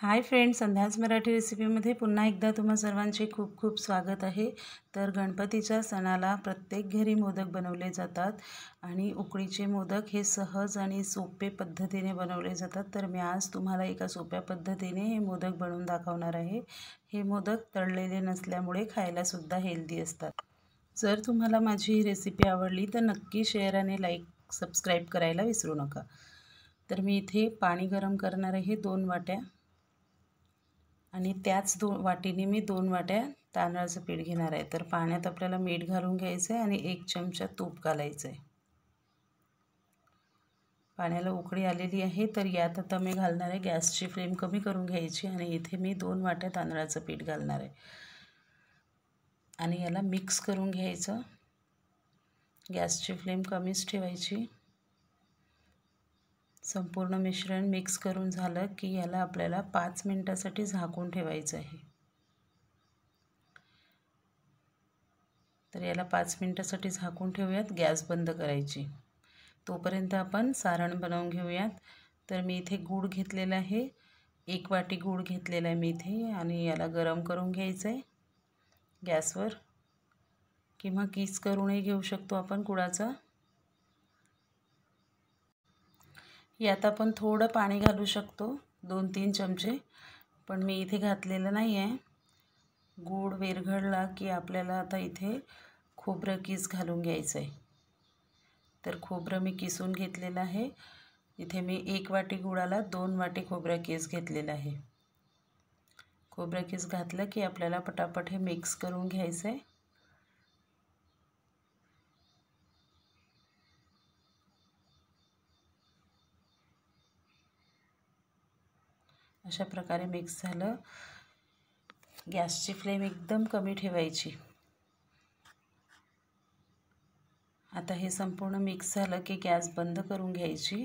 hi friends संध्याज Marathi रेसिपीमध्ये पुन्हा एकदा तुम्हा सर्वांचे खूप खूप स्वागत आहे तर गणपतीच्या सणाला प्रत्येक घरी मोदक बनवले जातात आणि उकळीचे मोदक हे सहज आणि सोपे पद्धतीने बनवले जातात तर मी आज तुम्हाला एका सोप्या पद्धतीने हे मोदक बनवून दाखवणार आहे हे मोदक तळलेले नसल्यामुळे खायलासुद्धा हेल्दी असतात जर तुम्हाला माझी ही रेसिपी आवडली तर नक्की शेअर आणि लाईक सबस्क्राईब करायला विसरू नका तर मी इथे पाणी गरम करणार आहे दोन वाट्या आणि त्याच दोन वाटीने मी दोन वाट्या तांदळाचं पीठ घेणार आहे तर पाण्यात आपल्याला मीठ घालून घ्यायचं आहे आणि एक चमचा तूप घालायचं आहे पाण्याला उकळी आलेली आहे तर यात आता मी घालणार आहे गॅसची फ्लेम कमी करून घ्यायची आणि इथे मी दोन वाट्या तांदळाचं पीठ घालणार आहे आणि याला मिक्स करून घ्यायचं गॅसची फ्लेम कमीच ठेवायची संपूर्ण मिश्रण मिक्स करून झालं की याला आपल्याला पाच मिनटासाठी झाकून ठेवायचं आहे तर याला पाच मिनटासाठी झाकून ठेवूयात गॅस बंद करायची तोपर्यंत आपण सारण बनवून घेऊयात तर मी इथे गूळ घेतलेला आहे एक वाटी गूळ घेतलेला आहे मी इथे आणि याला गरम करून घ्यायचं आहे गॅसवर किंवा किस करूनही घेऊ शकतो आपण गुळाचा यात आपण थोडं पाणी घालू शकतो दोन तीन चमचे पण मी इथे घातलेलं नाही आहे गूळ विरघळला की आपल्याला आता इथे खोबरं किस घालून घ्यायचं आहे तर खोबरं मी किसून घेतलेलं आहे इथे मी एक वाटी गुळाला दोन वाटी खोबरं किस घेतलेलं आहे खोबरं किस घातलं की आपल्याला पटापट हे मिक्स करून घ्यायचं आहे अशा प्रकारे मिक्स झालं गॅसची फ्लेम एकदम कमी ठेवायची आता हे संपूर्ण मिक्स झालं की गॅस बंद करून घ्यायची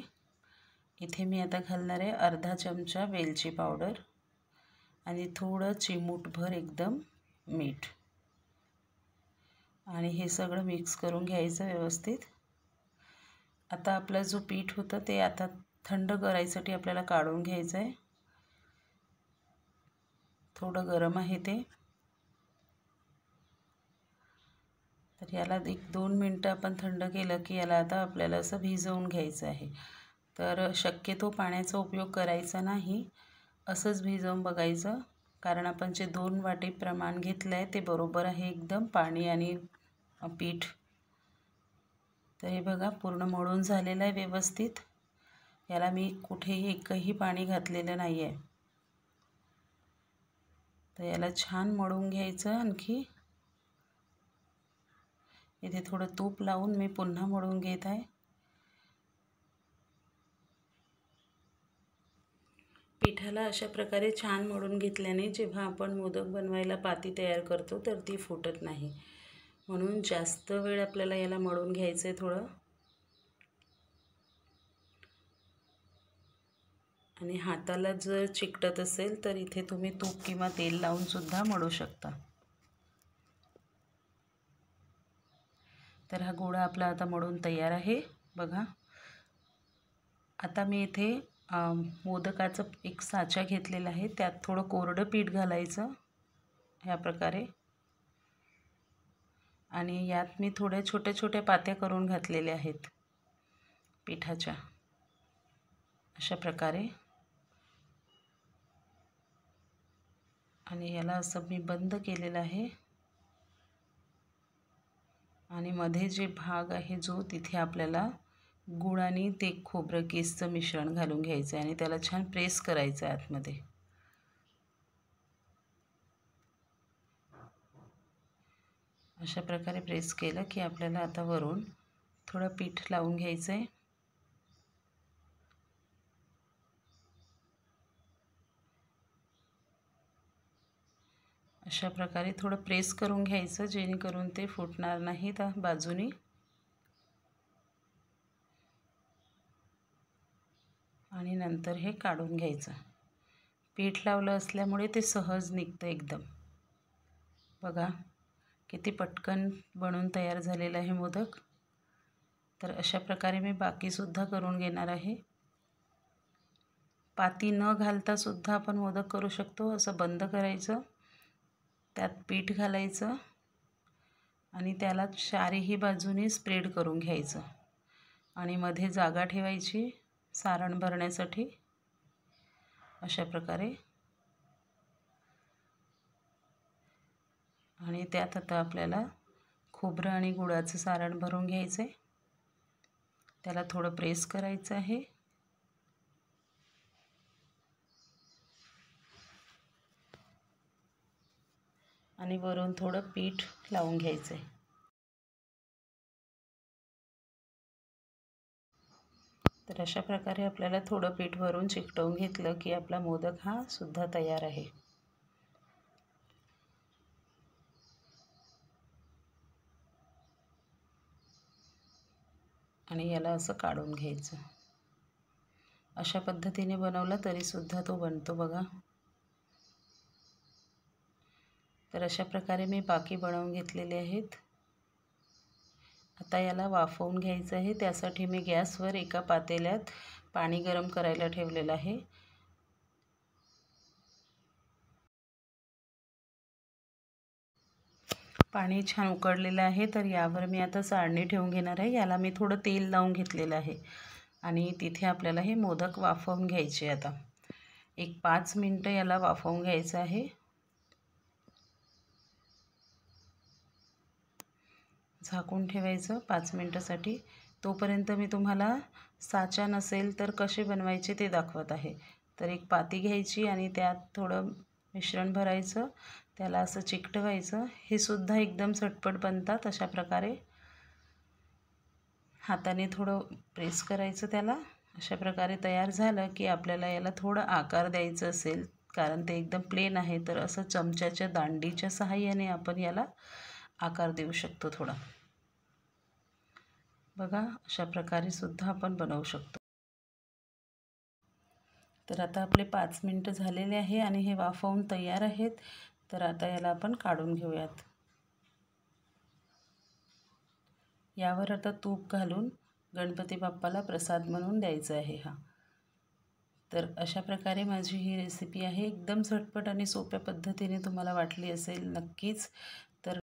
इथे मी आता घालणार आहे अर्धा चमचा वेलची पावडर आणि थोडं चिमूटभर एकदम मीठ आणि हे सगळं मिक्स करून घ्यायचं व्यवस्थित आता आपलं जो पीठ होतं ते आता थंड करायसाठी आपल्याला काढून घ्यायचं आहे थोडं गरम आहे ते तर याला एक दोन मिनटं आपण थंड केलं की याला आता आपल्याला असं भिजवून घ्यायचं आहे तर शक्यतो पाण्याचा उपयोग करायचा नाही असंच भिजवून बघायचं कारण आपण जे दोन वाटे प्रमाण घेतलं आहे ते बरोबर आहे एकदम पाणी आणि पीठ तर हे बघा पूर्ण मळून झालेलं आहे व्यवस्थित याला मी कुठेही एकही पाणी घातलेलं नाही आहे तर याला छान मळून घ्यायचं आणखी इथे थोडं तूप लावून मी पुन्हा मळून घेत आहे पिठाला अशा प्रकारे छान मळून घेतल्याने जेव्हा आपण मोदक बनवायला पाती तयार करतो तर ती फुटत नाही म्हणून जास्त वेळ आपल्याला याला मळून घ्यायचं आहे थोडं आणि हाताला जर चिकटत असेल तर इथे तुम्ही तूप किंवा तेल लावूनसुद्धा मळू शकता तर हा गोळा आपला आता मळून तयार आहे बघा आता मी इथे मोदकाचं एक साचा घेतलेला आहे त्यात थोडं कोरडं पीठ घालायचं ह्या प्रकारे आणि यात मी थोड्या छोट्या छोट्या पात्या करून घातलेल्या आहेत पिठाच्या अशा प्रकारे आणि याला असं मी बंद केलेलं आहे आणि मध्ये जे भाग आहे जो तिथे आपल्याला गुळ आणि ते खोबरं केसचं मिश्रण घालून घ्यायचं आहे आणि त्याला छान प्रेस करायचं आहे आतमध्ये अशा प्रकारे प्रेस केलं की आपल्याला आता वरून थोडं पीठ लावून घ्यायचं आहे अशा प्रकारे थोडं प्रेस करून घ्यायचं जेणेकरून ते फुटणार नाही त्या बाजूनी आणि नंतर हे काढून घ्यायचं पीठ लावलं असल्यामुळे ते सहज निघतं एकदम बघा किती पटकन बनून तयार झालेलं आहे मोदक तर अशा प्रकारे मी बाकीसुद्धा करून घेणार आहे पाती न घालतासुद्धा आपण मोदक करू शकतो असं बंद करायचं त्यात पीठ घालायचं आणि त्याला चारही बाजूनी स्प्रेड करून घ्यायचं आणि मध्ये जागा ठेवायची सारण भरण्यासाठी अशा प्रकारे आणि त्यात आता आपल्याला खोबरं आणि गुळाचं सारण भरून घ्यायचं आहे त्याला थोडं प्रेस करायचं आहे आणि वरून थोडं पीठ लावून घ्यायचं तर अशा प्रकारे आपल्याला थोडं पीठ भरून चिकटवून घेतलं की आपला मोदक हा सुद्धा तयार आहे आणि याला असं काढून घ्यायचं अशा पद्धतीने तरी सुद्धा तो बनतो बघा तर अशा प्रकारे मी बाकी बनवून घेतलेले आहेत आता याला वाफवून घ्यायचं आहे त्यासाठी मी गॅसवर एका पातेल्यात पाणी गरम करायला ठेवलेलं आहे पाणी छान उकडलेलं आहे तर यावर मी आता चाळणी ठेवून घेणार आहे याला मी थोडं तेल लावून घेतलेलं आहे आणि तिथे आपल्याला हे मोदक वाफवून घ्यायचे आता एक पाच मिनटं याला वाफवून घ्यायचं आहे झाकून ठेवायचं पाच मिनटासाठी तोपर्यंत मी तुम्हाला साचा नसेल तर कसे बनवायचे ते दाखवत आहे तर एक पाती घ्यायची आणि त्यात थोडं मिश्रण भरायचं त्याला असं चिकटवायचं हे सुद्धा एकदम झटपट बनतात अशा प्रकारे हाताने थोडं प्रेस करायचं त्याला अशा प्रकारे तयार झालं की आपल्याला याला थोडं आकार द्यायचं असेल कारण ते एकदम प्लेन आहे तर असं चमच्याच्या दांडीच्या सहाय्याने आपण याला आकार देऊ शकतो थोडा बघा अशा प्रकारे सुद्धा आपण बनवू शकतो तर आता आपले पाच मिनटं झालेले आहे आणि हे वाफवून तयार आहेत तर आता याला आपण काढून घेऊयात यावर आता तूप घालून गणपती बाप्पाला प्रसाद म्हणून द्यायचा आहे हा तर अशा प्रकारे माझी ही रेसिपी आहे एकदम झटपट आणि सोप्या पद्धतीने तुम्हाला वाटली असेल नक्कीच